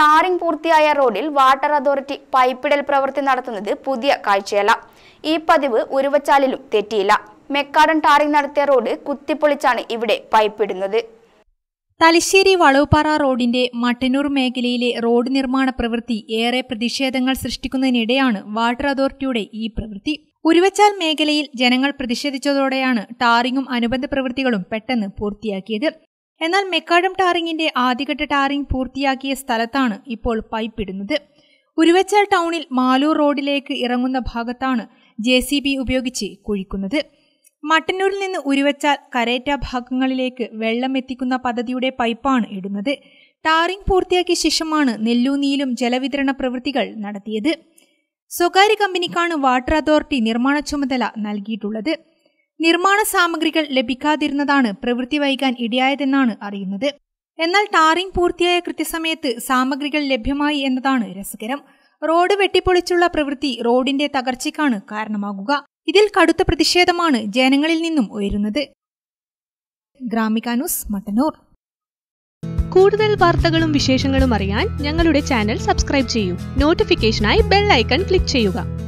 tarring പൂർത്തിയായ റോഡിൽ water authority പൈപ്പിടൽ പ്രവൃത്തി നടത്തുന്നത് പുതിയ കാഴ്ചയല്ല ഈ പതിവ് ഉരുവച്ചാലിലും തെറ്റിയില്ല മെക്കാടൻ ടാറിംഗ് നടത്തിയ റോഡ് കുത്തിപ്പൊളിച്ചാണ് ഇവിടെ പൈപ്പിടുന്നത് തലശ്ശേരി വളവുപാറ റോഡിന്റെ മട്ടന്നൂർ മേഖലയിലെ റോഡ് നിർമ്മാണ പ്രവൃത്തി ഏറെ പ്രതിഷേധങ്ങൾ സൃഷ്ടിക്കുന്നതിനിടെയാണ് വാട്ടർ അതോറിറ്റിയുടെ ഈ പ്രവൃത്തി ഉരുവച്ചാൽ മേഖലയിൽ ജനങ്ങൾ പ്രതിഷേധിച്ചതോടെയാണ് ടാറിങ്ങും അനുബന്ധ പ്രവൃത്തികളും പെട്ടെന്ന് പൂർത്തിയാക്കിയത് എന്നാൽ മെക്കാഡം ടാറിങ്ങിന്റെ ആദ്യഘട്ട ടാറിംഗ് പൂർത്തിയാക്കിയ സ്ഥലത്താണ് ഇപ്പോൾ പൈപ്പ് ഇടുന്നത് ഉരുവച്ചാൽ ടൗണിൽ മാലൂർ റോഡിലേക്ക് ഇറങ്ങുന്ന ഭാഗത്താണ് ജെ സി ബി ഉപയോഗിച്ച് കുഴിക്കുന്നത് മട്ടന്നൂരിൽ നിന്ന് ഉരുവച്ചാൽ കരേറ്റ ഭാഗങ്ങളിലേക്ക് വെള്ളം എത്തിക്കുന്ന പദ്ധതിയുടെ പൈപ്പാണ് ഇടുന്നത് ടാറിംഗ് പൂർത്തിയാക്കിയ ശേഷമാണ് നെല്ലൂനിയിലും ജലവിതരണ പ്രവൃത്തികൾ നടത്തിയത് സ്വകാര്യ കമ്പനിക്കാണ് വാട്ടർ അതോറിറ്റി നിർമ്മാണ ചുമതല നൽകിയിട്ടുള്ളത് നിർമ്മാണ സാമഗ്രികൾ ലഭിക്കാതിരുന്നതാണ് പ്രവൃത്തി വൈകാൻ ഇടയായതെന്നാണ് അറിയുന്നത് എന്നാൽ ടാറിംഗ് പൂർത്തിയായ കൃത്യസമയത്ത് സാമഗ്രികൾ ലഭ്യമായി എന്നതാണ് രസകരം റോഡ് വെട്ടിപ്പൊളിച്ചുള്ള പ്രവൃത്തി റോഡിന്റെ തകർച്ചയ്ക്കാണ് കാരണമാകുക ഇതിൽ കടുത്ത പ്രതിഷേധമാണ് ജനങ്ങളിൽ നിന്നും ഉയരുന്നത് ഗ്രാമികാനൂസ് മട്ടന്നൂർ കൂടുതൽ വാർത്തകളും വിശേഷങ്ങളും അറിയാൻ ഞങ്ങളുടെ ചാനൽ സബ്സ്ക്രൈബ് ചെയ്യൂ നോട്ടിഫിക്കേഷനായി ബെൽ ഐക്കൺ ക്ലിക്ക് ചെയ്യുക